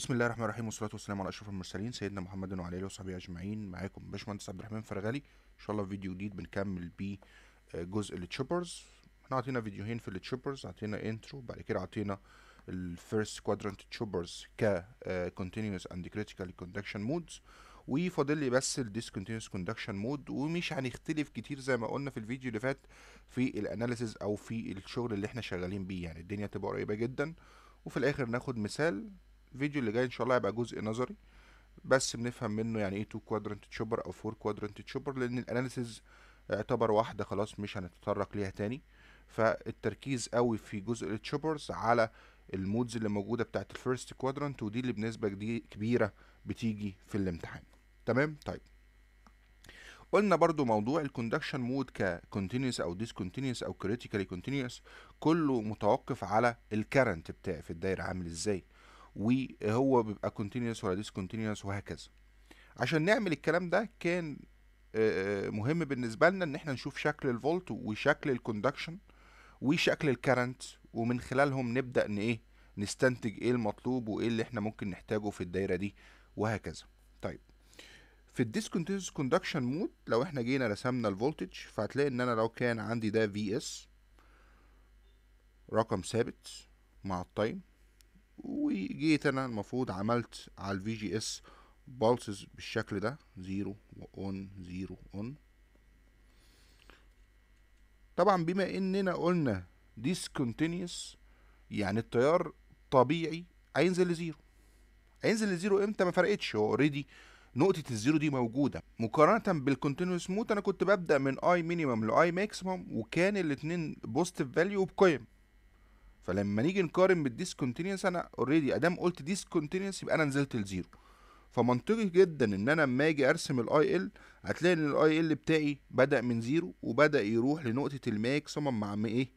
بسم الله الرحمن الرحيم والصلاة والسلام على أشرف المرسلين سيدنا محمد وعلى آله وصحبه أجمعين معاكم باشمهندس عبد الرحمن فرغالي إن شاء الله في فيديو جديد بنكمل بيه آه، جزء التشوبرز احنا عطينا فيديوهين في التشوبرز عطينا انترو بعد كده عطينا الفيرست كوادرنت تشوبرز ك آه، continuous and critical conduction modes وفاضل لي بس الديسكونتينوس كوندكشن مود ومش هنختلف كتير زي ما قلنا في الفيديو اللي فات في الاناليسز او في الشغل اللي احنا شغالين بيه يعني الدنيا تبقى قريبه جدا وفي الاخر ناخد مثال الفيديو اللي جاي ان شاء الله هيبقى جزء نظري بس بنفهم منه يعني ايه 2 كوادرنت تشوبر او 4 كوادرنت تشوبر لان الاناليسيز اعتبر واحده خلاص مش هنتطرق ليها تاني فالتركيز قوي في جزء التشوبرز على المودز اللي موجوده بتاعه الفيرست كوادرنت ودي اللي بنسبه كبيره بتيجي في الامتحان تمام طيب قلنا برضو موضوع الكوندكشن مود ككونتينيوس او ديسكونتينيوس او كريتيكالي كونتينيوس كله متوقف على الكرنت بتاعي في الدايره عامل ازاي وهو بيبقى كونتينوس ولا ديسكونتينوس وهكذا عشان نعمل الكلام ده كان آه، آه، مهم بالنسبه لنا ان احنا نشوف شكل الفولت وشكل الكوندكشن وشكل الكرنت ومن خلالهم نبدا ان ايه نستنتج ايه المطلوب وايه اللي احنا ممكن نحتاجه في الدايره دي وهكذا طيب في الديسكونتينوس كوندكشن مود لو احنا جينا رسمنا الفولتج فهتلاقي ان انا لو كان عندي ده في اس رقم ثابت مع التايم وجيت انا المفروض عملت على الفي جي اس بالسز بالشكل ده زيرو وأون زيرو أون طبعا بما اننا قلنا discontinuous يعني التيار طبيعي هينزل لزيرو هينزل لزيرو امتى ما فرقتش هو اوريدي نقطة الزيرو دي موجودة مقارنة بالكونتينوس موت انا كنت ببدأ من اي مينيمم لاي ماكسيمم وكان الاتنين بوزيتيف فاليو بقيم فلما نيجي نقارن بالديسكونتينيوس انا اوريدي ادام قلت ديسكونتينيوس يبقى انا نزلت لزيرو فمنطقي جدا ان انا لما اجي ارسم الاي ال هتلاقي ان الاي ال بتاعي بدا من زيرو وبدا يروح لنقطه الماكسيمم مع ايه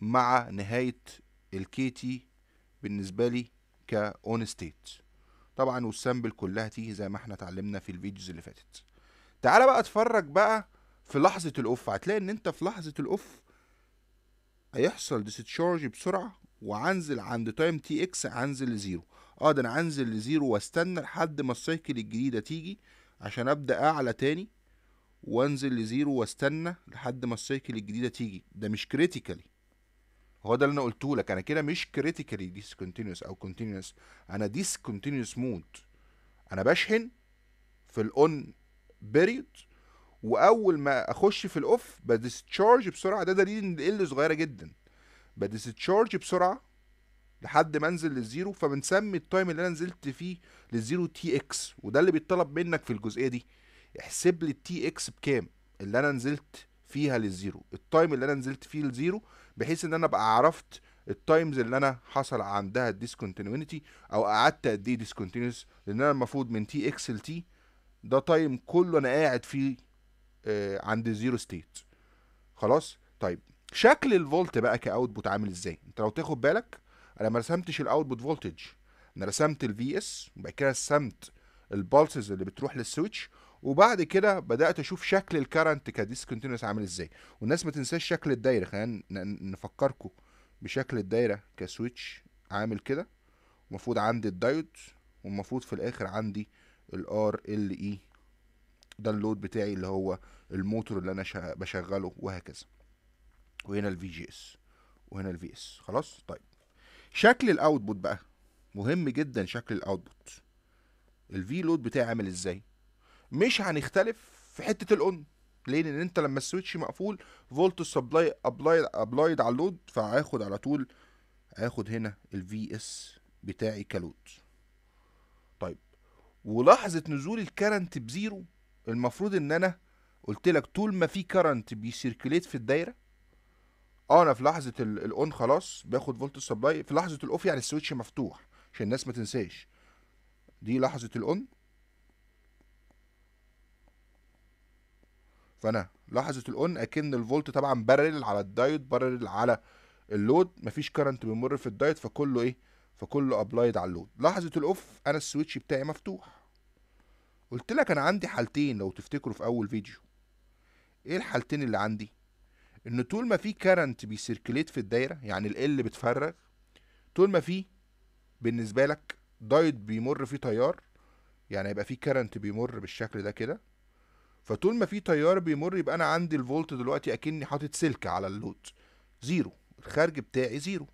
مع نهايه الكي تي بالنسبه لي كاون ستيت طبعا والسامبل كلها تيجي زي ما احنا اتعلمنا في الفيديوز اللي فاتت تعالى بقى اتفرج بقى في لحظه الاوف هتلاقي ان انت في لحظه الاوف هيحصل ديستشارج بسرعه وهنزل عند تايم تي اكس هنزل لزيرو اه ده انا هنزل لزيرو واستنى لحد ما السايكل الجديده تيجي عشان ابدا اعلى تاني وانزل لزيرو واستنى لحد ما السايكل الجديده تيجي ده مش كريتيكالي هو ده اللي انا قلته لك انا كده مش كريتيكالي ديسكونتينوس او كونتينوس انا ديسكونتينوس مود انا بشحن في الاون بيريود واول ما اخش في الاوف بديستشارج بسرعه ده دليل ان ال صغيره جدا بديستشارج بسرعه لحد ما انزل للزيرو فبنسمي التايم اللي انا نزلت فيه للزيرو تي اكس وده اللي بيتطلب منك في الجزئيه دي احسب لي التي اكس بكام اللي انا نزلت فيها للزيرو التايم اللي انا نزلت فيه للزيرو بحيث ان انا ابقى عرفت التايمز اللي انا حصل عندها الديسكونتينيتي او قعدت قد ايه ديسكونتينيوس لان انا المفروض من تي اكس لتي ده تايم كله انا قاعد فيه آه، عند زيرو ستيت خلاص طيب شكل الفولت بقى كاوتبوت عامل ازاي انت لو تاخد بالك انا ما رسمتش الاوتبوت فولتج انا رسمت الفي اس وبعد كده رسمت البالسز اللي بتروح للسويتش وبعد كده بدات اشوف شكل الكرنت كديسكونتينوس عامل ازاي والناس ما تنساش شكل الدايره خلينا نفكركم بشكل الدايره كسويتش عامل كده المفروض عندي الدايود والمفروض في الاخر عندي الار ال اي ده اللود بتاعي اللي هو الموتور اللي انا بشغله وهكذا وهنا الفي جي اس وهنا الفي اس خلاص طيب شكل الاوتبوت بقى مهم جدا شكل الاوتبوت الفي لود بتاعي عامل ازاي مش هنختلف في حته الاون ليه لان انت لما السويتش مقفول فولت سبلاي ابلايد ابلايد على اللود فهاخد على طول هاخد هنا الفي اس بتاعي كلود طيب ولحظه نزول الكرنت بزيرو المفروض ان انا قلت لك طول ما في كرنت بيسيركليت في الدايره اه انا في لحظه الاون خلاص باخد فولت سبلاي في لحظه الاوف يعني السويتش مفتوح عشان الناس ما تنساش دي لحظه الاون فانا لحظه الاون اكن الفولت طبعا بارل على الدايت بارل على اللود مفيش كرنت بيمر في الدايت فكله ايه فكله ابلايد على اللود لحظه الاوف انا السويتش بتاعي مفتوح قلت لك انا عندي حالتين لو تفتكروا في اول فيديو ايه الحالتين اللي عندي ان طول ما في كارنت بيسيركليت في الدايره يعني ال ال بتفرغ طول ما في بالنسبه لك دايت بيمر فيه تيار يعني يبقى في كارنت بيمر بالشكل ده كده فطول ما في تيار بيمر يبقى انا عندي الفولت دلوقتي اكني حاطط سلك على اللود زيرو الخارج بتاعي زيرو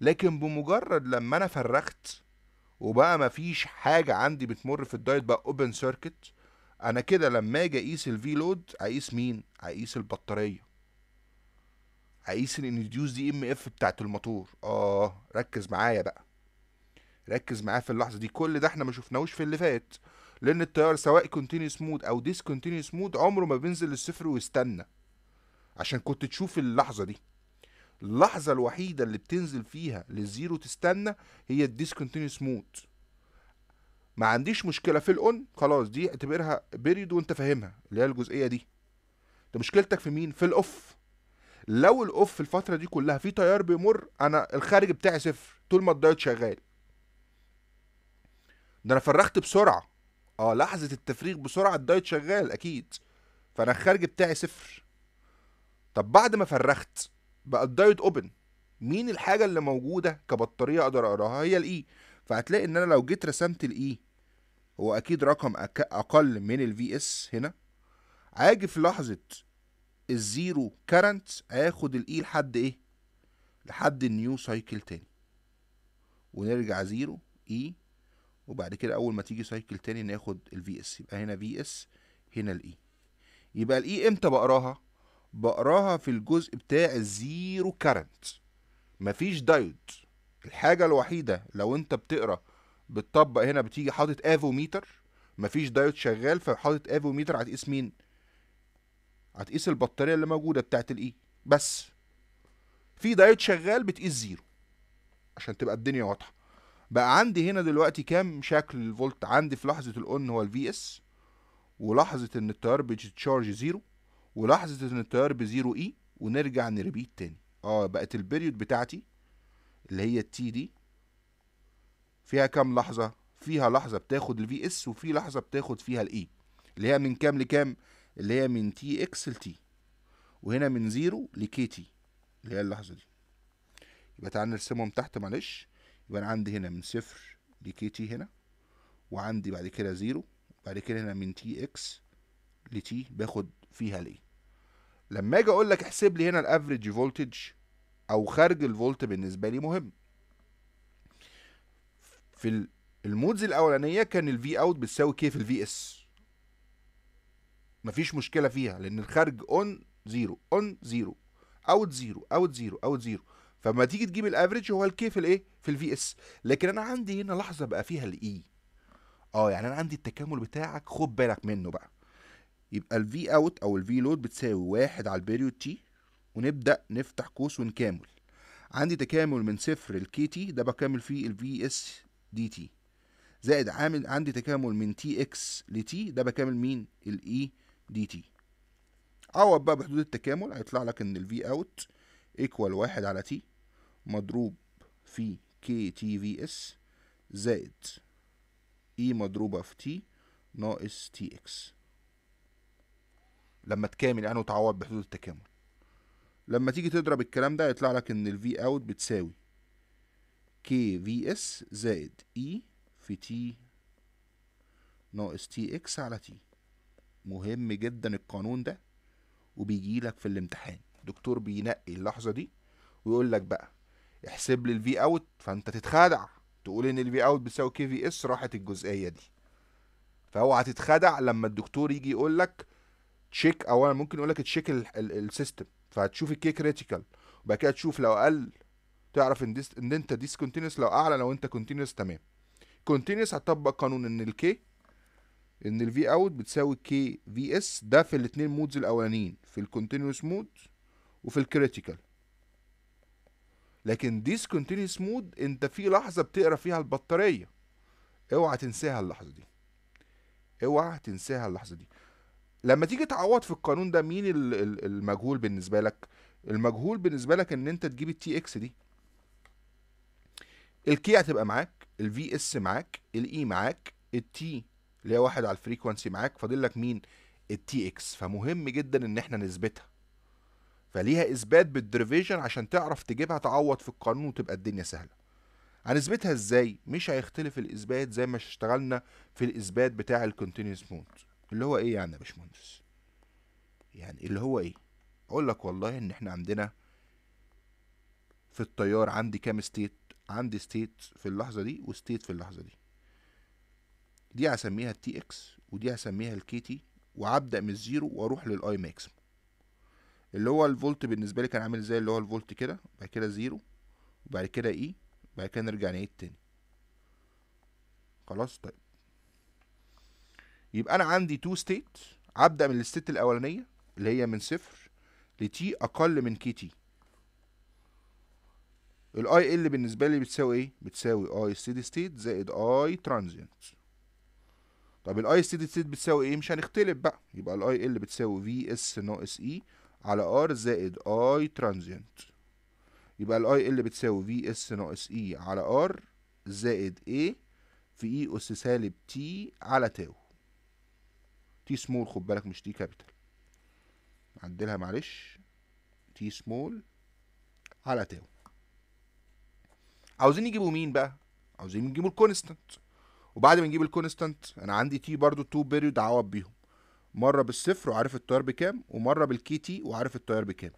لكن بمجرد لما انا فرغت وبقى مفيش حاجه عندي بتمر في الدايت بقى اوبن سيركت انا كده لما اجي اقيس الفي لود اقيس مين اقيس البطاريه هقيس الانديوس دي ام اف بتاعت الموتور اه ركز معايا بقى ركز معايا في اللحظه دي كل ده احنا ما شفناهوش في اللي فات لان التيار سواء كونتينيوس مود او ديسكونتينيوس مود عمره ما بينزل للصفر ويستنى عشان كنت تشوف اللحظه دي اللحظه الوحيده اللي بتنزل فيها للزيرو تستنى هي الديسكونتينوس مود ما عنديش مشكله في الاون خلاص دي اعتبرها بيريد وانت فاهمها اللي هي الجزئيه دي انت مشكلتك في مين في الاوف لو الاوف الفتره دي كلها في تيار بيمر انا الخارج بتاعي صفر طول ما الدايت شغال ده انا فرغت بسرعه اه لحظه التفريغ بسرعه الدايت شغال اكيد فانا الخارج بتاعي صفر طب بعد ما فرغت بقى الدايت اوبن مين الحاجه اللي موجوده كبطاريه اقدر اقراها هي الاي e. فهتلاقي ان انا لو جيت رسمت الاي e، هو اكيد رقم اقل من الفي اس هنا عاجي في لحظه الزيرو كارنت هاخد الاي e لحد ايه لحد النيو سايكل تاني ونرجع زيرو اي وبعد كده اول ما تيجي سايكل تاني ناخد الفي اس يبقى هنا في اس هنا الاي يبقى الاي امتى بقراها بقراها في الجزء بتاع الزيرو كارنت مفيش دايود الحاجة الوحيدة لو انت بتقرا بتطبق هنا بتيجي حاطط افوميتر مفيش دايود شغال فحاطط افوميتر هتقيس مين هتقيس البطارية اللي موجودة بتاعت الاي e. بس في دايود شغال بتقيس زيرو عشان تبقى الدنيا واضحة بقى عندي هنا دلوقتي كام شكل الفولت عندي في لحظة الاون هو الفي اس ولحظة ان التيار بيتشارج زيرو ولحظه ان التيار بزيرو اي e، ونرجع نريبيت تاني اه بقت البيريود بتاعتي اللي هي التي دي فيها كام لحظه فيها لحظه بتاخد الفي اس وفي لحظه بتاخد فيها الاي e، اللي هي من كام لكام اللي هي من تي اكس لتي وهنا من زيرو لكي تي اللي هي اللحظه دي يبقى تعال نرسمهم تحت معلش يبقى انا عندي هنا من صفر لكي تي هنا وعندي بعد كده زيرو بعد كده هنا من تي اكس لتي باخد فيها ليه لما اجي اقول لك احسب لي هنا الافريج فولتج او خارج الفولت بالنسبه لي مهم في المودز الاولانيه كان الفي اوت بتساوي كي في الفي اس مفيش مشكله فيها لان الخارج اون زيرو اون زيرو اوت زيرو اوت زيرو اوت زيرو فما تيجي تجيب الافريج هو الكي في الايه في الفي اس لكن انا عندي هنا لحظه بقى فيها الاي e. اه يعني انا عندي التكامل بتاعك خد بالك منه بقى يبقى الفي اوت او الفي لود بتساوي واحد على البيريود تي ونبدأ نفتح قوس ونكامل عندي تكامل من صفر لكي تي ده بكامل فيه الفي اس دي تي زائد عامل عندي تكامل من تي اكس لتي ده بكامل مين الاي دي e تي عوض بقى بحدود التكامل هيطلع لك ان الفي اوت ايكوال واحد على تي مضروب في كي تي في اس زائد اي e مضروبة في تي ناقص تي اكس لما تكامل يعني وتعوض بحدود التكامل لما تيجي تضرب الكلام ده يطلع لك ان الفي اوت بتساوي كي e في اس زائد اي في تي ناقص تي اكس على تي مهم جدا القانون ده وبيجي لك في الامتحان الدكتور بينقي اللحظه دي ويقول لك بقى احسب لي الفي اوت فانت تتخدع تقول ان الفي اوت بتساوي كي في اس راحت الجزئيه دي فاوعى تتخدع لما الدكتور يجي يقول لك تشيك اولا ممكن يقول لك تشيك السيستم فهتشوف الكي كريتيكال وبعد كده تشوف لو اقل تعرف ان, ديس ان انت ديس كونتينوس لو اعلى لو انت كونتينوس تمام كونتينوس هتطبق قانون ان الكي ان الفي اوت بتساوي كي في اس ده في الاثنين مودز الاولانيين في الكونتينوس مود وفي الكريتيكال لكن ديس كونتينوس مود انت في لحظه بتقرا فيها البطاريه اوعى تنساها اللحظه دي اوعى تنساها اللحظه دي لما تيجي تعوض في القانون ده مين المجهول بالنسبه لك المجهول بالنسبه لك ان انت تجيب التي اكس دي الكي هتبقى معاك الفي اس معاك الاي e معاك التي اللي هي واحد على الفريكوانسي معاك فاضل لك مين التي اكس فمهم جدا ان احنا نثبتها فليها اثبات بالدريفيجن عشان تعرف تجيبها تعوض في القانون وتبقى الدنيا سهله هنثبتها ازاي مش هيختلف الاثبات زي ما اشتغلنا في الاثبات بتاع الكونتينوس مود اللي هو ايه يعني يا باشمهندس يعني اللي هو ايه اقول لك والله ان احنا عندنا في التيار عندي كام ستيت عندي ستيت في اللحظه دي وستيت في اللحظه دي دي هسميها التي اكس ودي هسميها الكي تي وابدا من الزيرو واروح للاي ماكس اللي هو الفولت بالنسبه لي كان عامل زي اللي هو الفولت كده بعد كده زيرو وبعد كده اي e، بعد كده نرجع نعيد تاني خلاص طيب يبقى انا عندي تو ستيت هبدا من الستيت الاولانيه اللي هي من صفر لتي اقل من كي تي الاي ال بالنسبه لي بتساوي ايه بتساوي اي ستيدي ستيت زائد اي ترانزينت طب الاي ستيدي ستيت بتساوي ايه مش هنختلف بقى يبقى الاي ال بتساوي e e في اس e ناقص اي على ار زائد اي ترانزينت يبقى الاي ال بتساوي في اس ناقص اي على ار زائد ايه في اي اس سالب تي على تاو تي سمول خد بالك مش تي كابيتال نعدلها معلش تي سمول على تاو عاوزين يجيبوا مين بقى عاوزين يجيبوا الكونستانت وبعد ما نجيب الكونستانت انا عندي تي برضو تو بيريود اعوض بيهم مره بالصفر وعارف التيار بكام ومره بالكي تي وعارف التيار بكام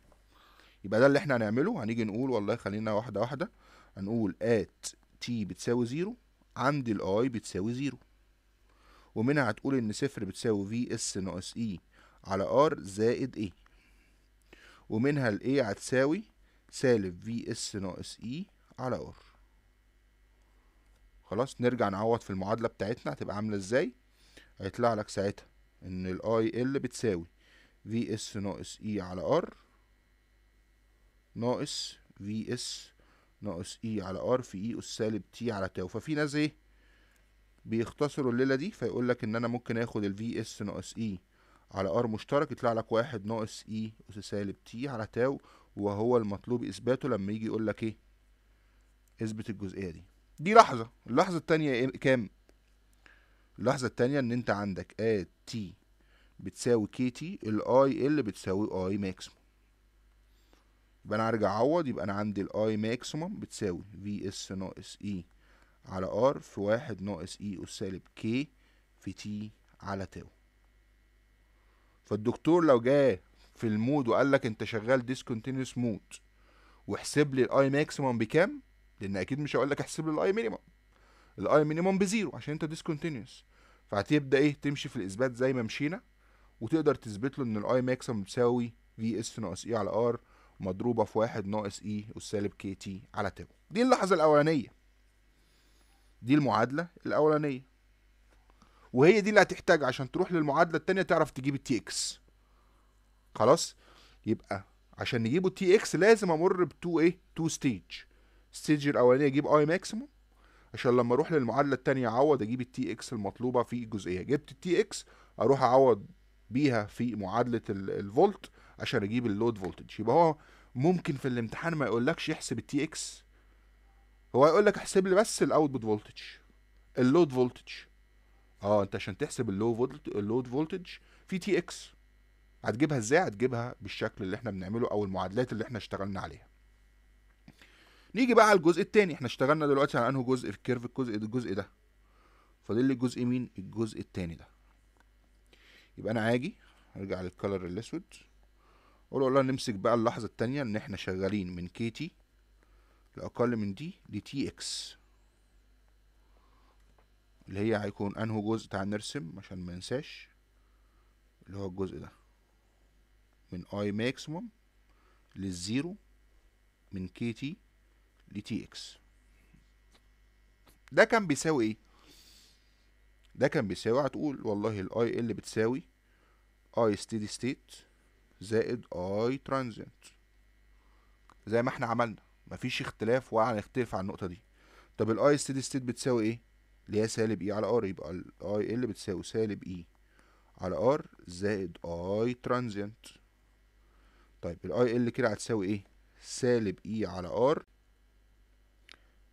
يبقى ده اللي احنا هنعمله هنيجي نقول والله خلينا واحده واحده هنقول ات تي بتساوي زيرو عندي الاي بتساوي زيرو ومنها هتقول ان صفر بتساوي في اس ناقص اي e على ار زائد اي ومنها الاي هتساوي سالب في اس ناقص اي e على ار خلاص نرجع نعوض في المعادله بتاعتنا هتبقى عامله ازاي هيطلع لك ساعتها ان الاي ال بتساوي e في اس ناقص اي على ار ناقص في اس ناقص اي على ار في اي اس سالب تي على تاو ففي ناس ايه بيختصروا الليله دي فيقول لك ان انا ممكن اخد الفي اس ناقص اي e على ار مشترك يطلع لك واحد ناقص اي e اس سالب تي على تاو وهو المطلوب اثباته لما يجي يقول لك ايه اثبت الجزئيه دي دي لحظه اللحظه الثانيه إيه؟ كام اللحظه الثانيه ان انت عندك ا آه، تي بتساوي كي تي الاي ال بتساوي اي ماكسيموم يبقى انا هرجع اعوض يبقى انا عندي الاي ماكسيموم بتساوي في اس ناقص اي e على ار في واحد ناقص اي اس سالب k في تي على تاو فالدكتور لو جه في المود وقال لك انت شغال ديسكونتينوس مود واحسب لي الاي ماكسيمم بكام لان اكيد مش هقول لك احسب لي الاي مينيمم الاي مينيمم بزيرو عشان انت ديسكونتينوس فهتبدا ايه تمشي في الاثبات زي ما مشينا وتقدر تثبت له ان الاي ماكسيمم بتساوي في اس ناقص اي e على ار مضروبه في واحد ناقص اي والسالب كي تي على تاو دي اللحظه الاولانيه دي المعادله الاولانيه وهي دي اللي هتحتاج عشان تروح للمعادله الثانيه تعرف تجيب التي اكس خلاص يبقى عشان نجيبه التي اكس لازم امر بتو ايه تو ستيج الستيج الاولانيه اجيب اي ماكسيموم عشان لما اروح للمعادله الثانيه اعوض اجيب التي اكس المطلوبه في جزئيه جبت التي اكس اروح اعوض بيها في معادله الفولت عشان اجيب اللود فولتج يبقى هو ممكن في الامتحان ما يقولكش يحسب التي اكس هو هيقول لك احسب لي بس الاوتبوت فولتج اللود فولتج اه انت عشان تحسب اللو فولت اللود فولتج في تي اكس هتجيبها ازاي هتجيبها بالشكل اللي احنا بنعمله او المعادلات اللي احنا اشتغلنا عليها نيجي بقى على الجزء الثاني احنا اشتغلنا دلوقتي على انه جزء في الكيرف الجزء ده الجزء ده فاضل لي الجزء مين الجزء الثاني ده يبقى انا هاجي ارجع للكلر الاسود اقول له نمسك بقى اللحظه الثانيه ان احنا شغالين من كي تي الأقل من دي لـ إكس اللي هي هيكون أنه جزء تعال نرسم عشان ما ننساش اللي هو الجزء ده من اي ماكسيموم للزيرو من كي تي Tx اكس ده كان بيساوي ايه ده كان بيساوي هتقول والله الاي ال بتساوي اي ستيدي ستيت زائد اي transient زي ما احنا عملنا مفيش اختلاف ولا هنختلف على النقطه دي طب الاي ستيدي ستيت بتساوي ايه اللي هي سالب اي e على ار يبقى الاي ال بتساوي سالب اي e على ار زائد اي ترانزينت طيب الاي ال كده هتساوي ايه سالب اي e على ار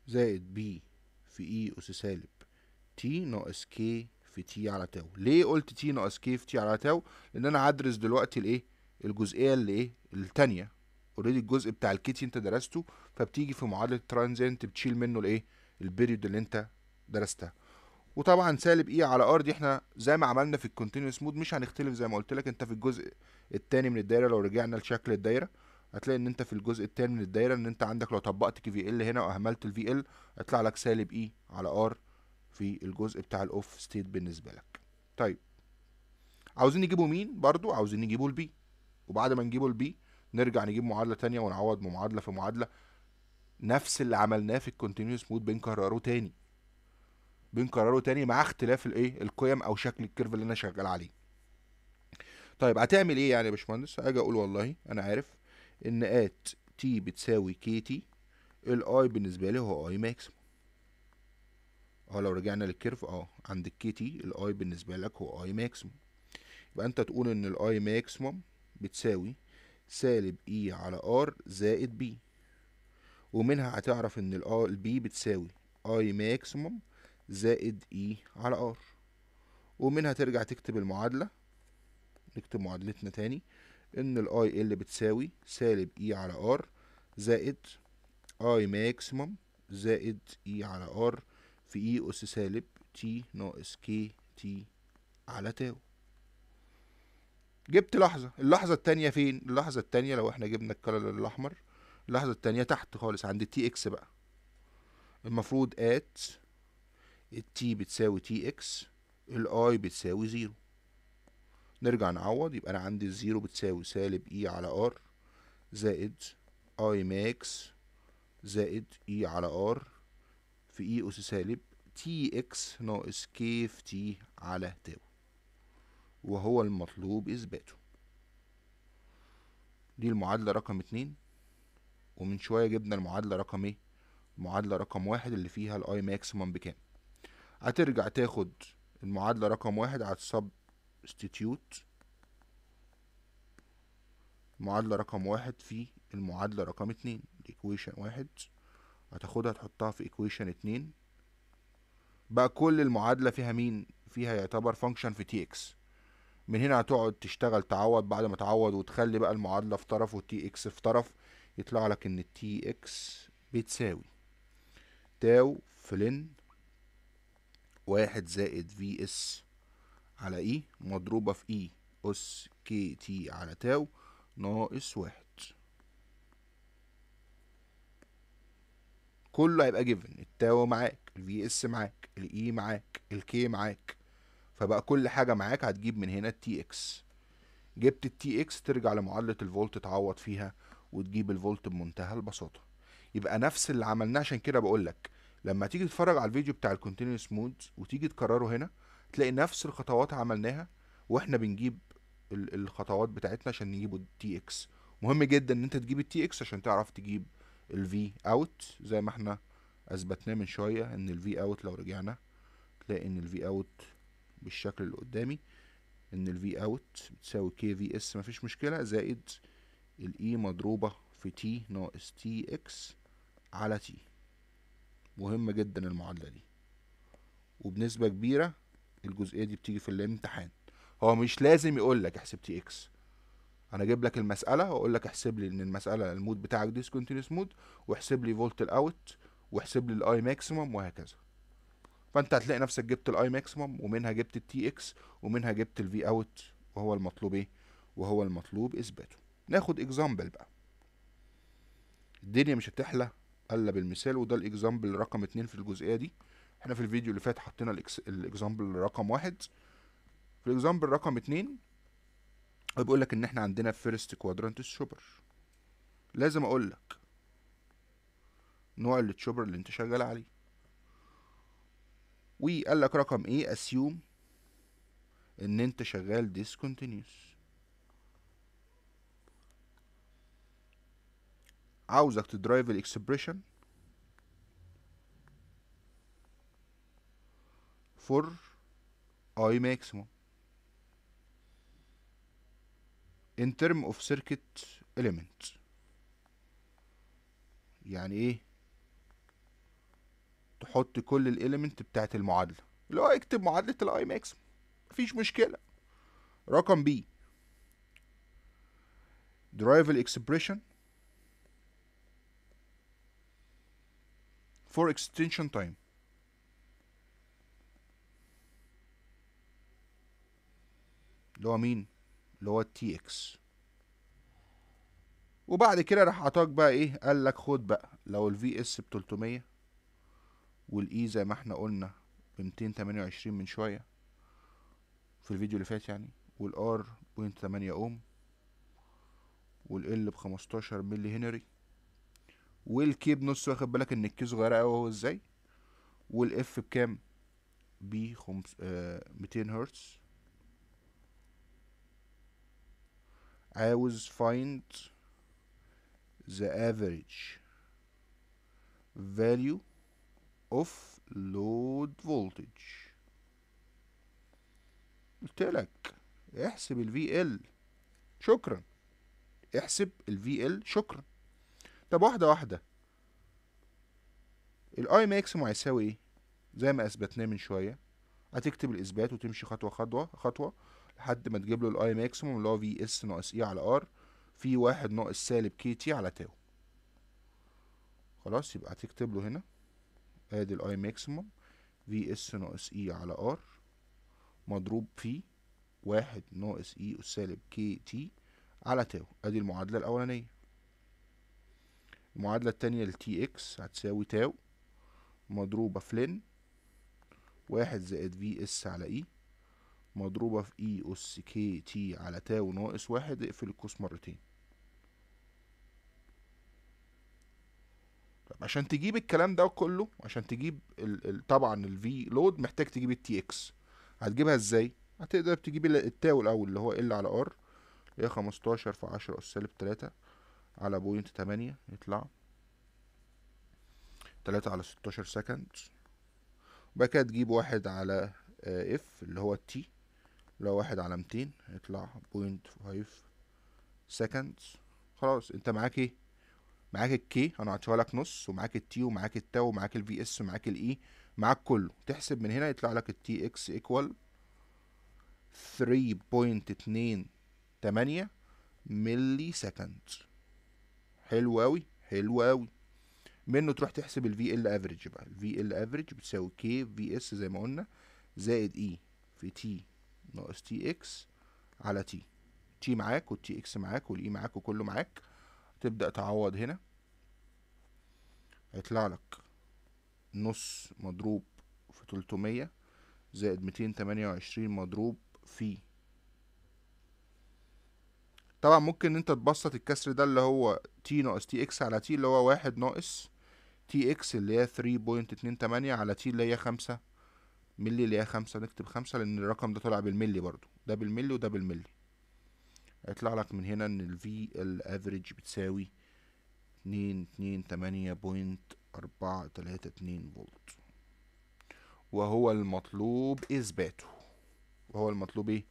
زائد بي في اي اس سالب تي ناقص كي في تي على تاو ليه قلت تي ناقص كي في تي على تاو لان انا هدرس دلوقتي الايه الجزئيه اللي ايه الثانيه اوريدي الجزء بتاع الكيتي انت درسته فبتيجي في معادله ترانزينت بتشيل منه الايه البيريود اللي انت درستها وطبعا سالب اي e على ار دي احنا زي ما عملنا في الكونتينوس مود مش هنختلف زي ما قلت لك انت في الجزء الثاني من الدايره لو رجعنا لشكل الدايره هتلاقي ان انت في الجزء الثاني من الدايره ان انت عندك لو طبقت كي في ال هنا واهملت الفي ال هيطلع لك سالب اي e على ار في الجزء بتاع الاوف ستيت بالنسبه لك طيب عاوزين نجيبوا مين برضو عاوزين نجيبوا البي وبعد ما نجيبوا البي نرجع نجيب معادله ثانيه ونعوض بمعادله في معادله نفس اللي عملناه في الكونتينيوس مود بنكرره تاني بنكرره تاني مع اختلاف الايه القيم او شكل الكيرف اللي انا شغال عليه طيب هتعمل ايه يعني يا باشمهندس هاجي اقول والله انا عارف ان ات تي بتساوي كي تي الاي بالنسبه لي هو اي ماكسيموم اه لو رجعنا للكيرف اه عند الكي تي الاي بالنسبه لك هو اي ماكسيموم يبقى انت تقول ان الاي ماكسيموم بتساوي سالب اي e على ار زائد بي ومنها هتعرف ان ال البي بتساوي اي ماكسيمم زائد اي e على ار ومنها ترجع تكتب المعادلة نكتب معادلتنا تاني ان الاي ال بتساوي سالب اي e على ار زائد اي ماكسيمم زائد اي e على ار في اي اس سالب تي ناقص كي تي على تاو جبت لحظة اللحظة التانية فين اللحظة التانية لو احنا جبنا الكلر الاحمر اللحظة التانية تحت خالص عند تي اكس بقى المفروض ات التي بتساوي تي اكس الاي بتساوي زيرو نرجع نعوض يبقى انا عندي الزيرو بتساوي سالب اي e على ار زائد اي ماكس زائد اي e على ار في اي e اس سالب تي اكس ناقص كي في تي على تاو وهو المطلوب اثباته دي المعادلة رقم اتنين ومن شويه جبنا المعادله رقم ايه المعادله رقم واحد اللي فيها الاي ماكسيمم بكام هترجع تاخد المعادله رقم واحد على ستيتيوت المعادله رقم واحد في المعادله رقم اتنين الايكويشن واحد هتاخدها تحطها في ايكويشن اتنين بقى كل المعادله فيها مين فيها يعتبر فانكشن في تي اكس من هنا هتقعد تشتغل تعوض بعد ما تعوض وتخلي بقى المعادله في طرف والتي اكس في طرف يطلع لك ان تي اكس بتساوي تاو في لن واحد زائد في اس على اي e مضروبة في اي e اس كي تي على تاو ناقص واحد كله هيبقى جيفن التاو معاك الفي اس معاك الاي e معاك الكي معاك فبقى كل حاجة معاك هتجيب من هنا التي اكس جبت التي اكس ترجع لمعادلة الفولت تعوض فيها وتجيب الفولت بمنتهى البساطه يبقى نفس اللي عملناه عشان كده بقول لك لما تيجي تتفرج على الفيديو بتاع الكونتينوس مود وتيجي تكرره هنا تلاقي نفس الخطوات عملناها واحنا بنجيب الخطوات بتاعتنا عشان نجيبه التي اكس مهم جدا ان انت تجيب التي اكس عشان تعرف تجيب الفي اوت زي ما احنا اثبتناه من شويه ان الفي اوت لو رجعنا تلاقي ان الفي اوت بالشكل اللي قدامي ان الفي اوت بتساوي كي في اس مفيش مشكله زائد الاي e مضروبة في تي ناقص تي اكس على تي مهمة جدا المعادلة دي وبنسبة كبيرة الجزئية دي بتيجي في الامتحان هو مش لازم يقول لك احسب تي اكس انا اجيب لك المساله واقول لك احسب لي ان المساله المود بتاعك ديسكونتينوس مود واحسب لي فولت الاوت واحسب لي الاي ماكسيمم وهكذا فانت هتلاقي نفسك جبت الاي ماكسيمم ومنها جبت التي اكس ومنها جبت الفي اوت وهو المطلوب ايه وهو المطلوب اثباته ناخد اكزامبل بقى الدنيا مش هتحلى الا بالمثال وده الاكزامبل رقم اتنين في الجزئيه دي احنا في الفيديو اللي فات حطينا الاكزامبل رقم واحد في الاكزامبل رقم اتنين بيقول لك ان احنا عندنا فيرست كوادرانت الشوبر لازم اقول لك نوع الشوبر اللي انت شغال عليه وقال لك رقم ايه اسيوم ان انت شغال discontinuous عاوزك تدرايف الاكسبريشن فور اي ماكسيموم in term of circuit element يعني ايه تحط كل الاليمنت بتاعت المعادله اللي هو اكتب معادله الاي ماكس مفيش مشكله رقم بي درايف expression for extension time اللي هو مين اللي هو تي اكس وبعد كده راح اعطاك بقى ايه قال لك خد بقى لو الفي اس ب 300 والاي e زي ما احنا قلنا ب 228 من شويه في الفيديو اللي فات يعني والار بوينت 8 اوم والال ب 15 ملي هنري والكي بنص واخد بالك ان الكي صغيره قوي اهو ازاي والاف بكام ب خمس آه 200 هرتز عاوز find the average value of load voltage قلتلك احسب ال VL شكرا احسب ال VL شكرا طب واحدة واحدة الاي ماكس هيساوي ايه زي ما اثبتناه من شوية هتكتب الاثبات وتمشي خطوة خطوة خطوة لحد ما تجيب له الاي ماكسيموم اللي هو في اس ناقص اي e على ار في واحد ناقص سالب كي تي على تاو خلاص يبقى هتكتب له هنا ادي الاي ماكسيموم في اس ناقص اي e على ار مضروب في واحد ناقص اي e سالب كي تي على تاو ادي المعادلة الاولانية المعادلة التانية لتي اكس هتساوي تاو مضروبة في لن واحد زائد في اس على اي e مضروبة في اي اس كي تي على تاو ناقص واحد اقفل القوس مرتين طب عشان تجيب الكلام ده كله عشان تجيب الـ الـ طبعا الفي لود محتاج تجيب التي اكس هتجيبها ازاي هتقدر تجيب التاو الاول اللي هو ال على ار اللي هي خمستاشر في عشرة اس سالب تلاتة على بوينت تمانية يطلع تلاتة على ستاشر سكند وبعد كده تجيب واحد على اف آه، اللي هو التي هو واحد على ميتين يطلع بوينت فايف سكند خلاص انت معاك ايه معاك الكي انا هعطيها لك نص ومعاك التي ومعاك التاو ومعاك الفي اس ومعاك الاي e، معاك كله تحسب من هنا يطلع لك التي اكس ايكوال 3.28 ملي سكند حلو قوي حلو قوي منه تروح تحسب الفي ال افريج بقى الفي ال افريج بتساوي كي في اس زي ما قلنا زائد اي e في تي ناقص تي اكس على تي تي معاك والتي اكس معاك والاي e معاك وكله معاك تبدا تعوض هنا هيطلع لك نص مضروب في 300 زائد 228 مضروب في طبعا ممكن انت تبسط الكسر ده اللي هو t ناقص تي اكس على t اللي هو واحد ناقص تي اكس اللي هي 3.28 على t اللي هي خمسة ملي اللي هي خمسة نكتب خمسة لان الرقم ده طلع بالملي برضو ده بالملي وده بالملي هيطلع لك من هنا ان ال v الافريج بتساوي اتنين اتنين تمانية بوينت أربعة تلاتة اتنين فولت وهو المطلوب إثباته وهو المطلوب إيه؟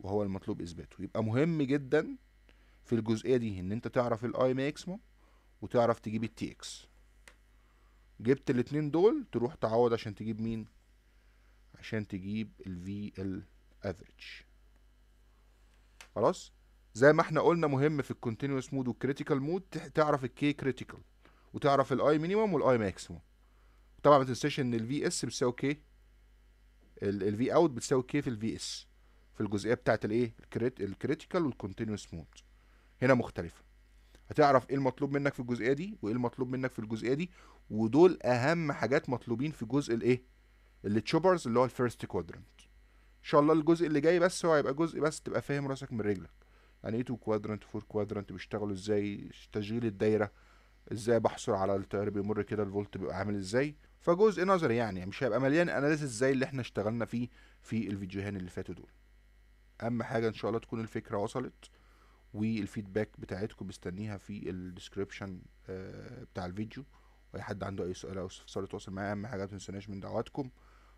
وهو المطلوب إثباته يبقى مهم جدا في الجزئيه دي ان انت تعرف الاي ماكسيموم وتعرف تجيب التي اكس جبت الاتنين دول تروح تعوض عشان تجيب مين عشان تجيب الفي افريج خلاص زي ما احنا قلنا مهم في الكونتينوس مود والكريتيكال مود تعرف الكي كريتيكال وتعرف الاي مينيمم والاي ماكسيمم طبعا ما تنساش ان الفي اس بتساوي كي الفي اوت بتساوي كي في الفي اس في الجزئيه بتاعت الايه الكريتيكال والكونتينوس مود هنا مختلفه هتعرف ايه المطلوب منك في الجزئيه دي وايه المطلوب منك في الجزئيه دي ودول اهم حاجات مطلوبين في جزء الايه اللي تشوبرز اللي هو الفيرست كوادرنت ان شاء الله الجزء اللي جاي بس هو هيبقى جزء بس تبقى فاهم راسك من رجلك يعني ايه 2 كوادرنت 4 كوادرنت بيشتغلوا ازاي تشغيل الدايره ازاي بحصل على التيار بيمر كده الفولت بيبقى عامل ازاي فجزء نظري يعني مش هيبقى مليان اناليسيس زي اللي احنا اشتغلنا فيه في الفيديوهين اللي فاتوا دول اهم حاجه ان شاء الله تكون الفكره وصلت والفيدباك بتاعتكم مستنيها في الديسكريبشن آه، بتاع الفيديو واي حد عنده اي سؤال او استفسار يتواصل معايا اهم حاجه متنسوناش من دعواتكم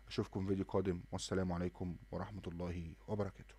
اشوفكم فيديو قادم والسلام عليكم ورحمه الله وبركاته